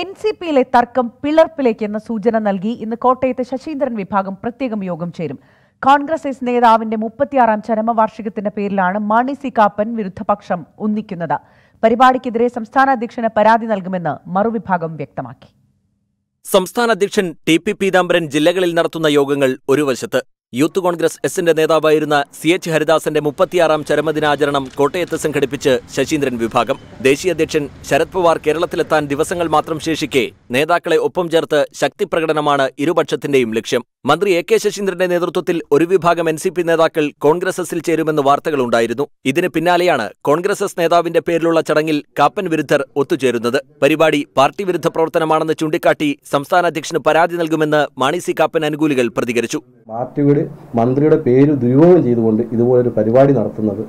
N C പിയിലെ തർക്കം പിളർപ്പിലേക്ക് എന്ന സൂചന നൽകി ഇന്ന് കോട്ടയത്ത് ശശീന്ദ്രൻ വിഭാഗം പ്രത്യേകം യോഗം ചേരും കോൺഗ്രസ് എസ് നേതാവിന്റെ മുപ്പത്തിയാറാം ചരമവാർഷികത്തിന്റെ പേരിലാണ് മാണി സി കാപ്പൻ വിരുദ്ധപക്ഷം ഒന്നിക്കുന്നത് പരിപാടിക്കെതിരെ സംസ്ഥാന അധ്യക്ഷന് പരാതി നൽകുമെന്ന് മറുവിഭാഗം വ്യക്തമാക്കി സംസ്ഥാന അധ്യക്ഷൻ ടി പി പീതാംബരൻ ജില്ലകളിൽ നടത്തുന്ന യോഗങ്ങൾ ഒരു വശത്ത് യൂത്ത് കോൺഗ്രസ് എസിന്റെ നേതാവായിരുന്ന സി എച്ച് ഹരിദാസന്റെ മുപ്പത്തിയാറാം ചരമദിനാചരണം കോട്ടയത്ത് സംഘടിപ്പിച്ച് ശശീന്ദ്രൻ വിഭാഗം ദേശീയ അധ്യക്ഷൻ ശരത് പവാർ കേരളത്തിലെത്താൻ ദിവസങ്ങൾ മാത്രം ശേഷിക്കെ നേതാക്കളെ ഒപ്പം ചേർത്ത് ശക്തി പ്രകടനമാണ് ഇരുപക്ഷത്തിന്റെയും ലക്ഷ്യം മന്ത്രി എ കെ ശശീന്ദ്രന്റെ നേതൃത്വത്തിൽ ഒരു വിഭാഗം എൻ സി പി നേതാക്കൾ കോൺഗ്രസ് എസിൽ ചേരുമെന്ന് വാർത്തകളുണ്ടായിരുന്നു ഇതിന് പിന്നാലെയാണ് കോൺഗ്രസ് എസ് നേതാവിന്റെ പേരിലുള്ള ചടങ്ങിൽ കാപ്പൻ വിരുദ്ധർ ഒത്തുചേരുന്നത് പരിപാടി പാർട്ടി വിരുദ്ധ പ്രവർത്തനമാണെന്ന് ചൂണ്ടിക്കാട്ടി സംസ്ഥാന അധ്യക്ഷന് പരാതി നൽകുമെന്ന് മാണി സി കാപ്പൻ അനുകൂലികൾ പ്രതികരിച്ചു മന്ത്രിയുടെ പേര് ദുരുപയോഗം ചെയ്തുകൊണ്ട് ഇതുപോലൊരു പരിപാടി നടത്തുന്നത്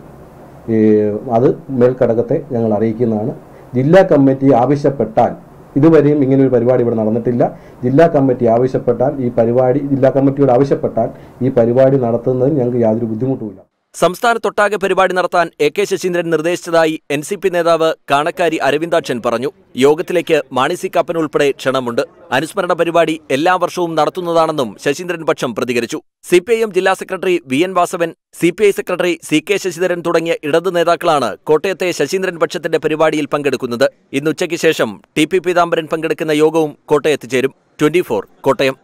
അത് മേൽഘടകത്തെ ഞങ്ങൾ അറിയിക്കുന്നതാണ് ജില്ലാ കമ്മിറ്റി ആവശ്യപ്പെട്ടാൽ ഇതുവരെയും ഒരു പരിപാടി ഇവിടെ നടന്നിട്ടില്ല ജില്ലാ കമ്മിറ്റി ആവശ്യപ്പെട്ടാൽ ഈ പരിപാടി ജില്ലാ കമ്മിറ്റിയോട് ആവശ്യപ്പെട്ടാൽ ഈ പരിപാടി നടത്തുന്നതിന് ഞങ്ങൾക്ക് യാതൊരു ബുദ്ധിമുട്ടുമില്ല സംസ്ഥാനത്തൊട്ടാകെ പരിപാടി നടത്താൻ എ കെ ശശീന്ദ്രൻ നിർദ്ദേശിച്ചതായി എൻ സി പി നേതാവ് കാണക്കാരി അരവിന്ദാക്ഷൻ പറഞ്ഞു യോഗത്തിലേക്ക് മാണി സി കാപ്പൻ ഉൾപ്പെടെ ക്ഷണമുണ്ട് അനുസ്മരണ പരിപാടി എല്ലാ വർഷവും നടത്തുന്നതാണെന്നും ശശീന്ദ്രൻ പക്ഷം പ്രതികരിച്ചു സി പി ഐ എം ജില്ലാ secretary V N Vasavan C P I secretary C K Sasidharan തുടങ്ങിയ ഇടതു നേതാക്കളാണ് കോട്ടയത്തെ ശശീന്ദ്രൻ പക്ഷത്തിന്റെ പരിപാടിയിൽ പങ്കെടുക്കുന്നത് ഇന്ന് ഉച്ചയ്ക്ക് ശേഷം ടി പി പീതാംബരൻ പങ്കെടുക്കുന്ന യോഗവും കോട്ടയത്ത് ചേരും ട്വന്റി കോട്ടയം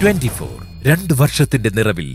ട്വന്റി ഫോർ രണ്ട് വർഷത്തിന്റെ നിറവിൽ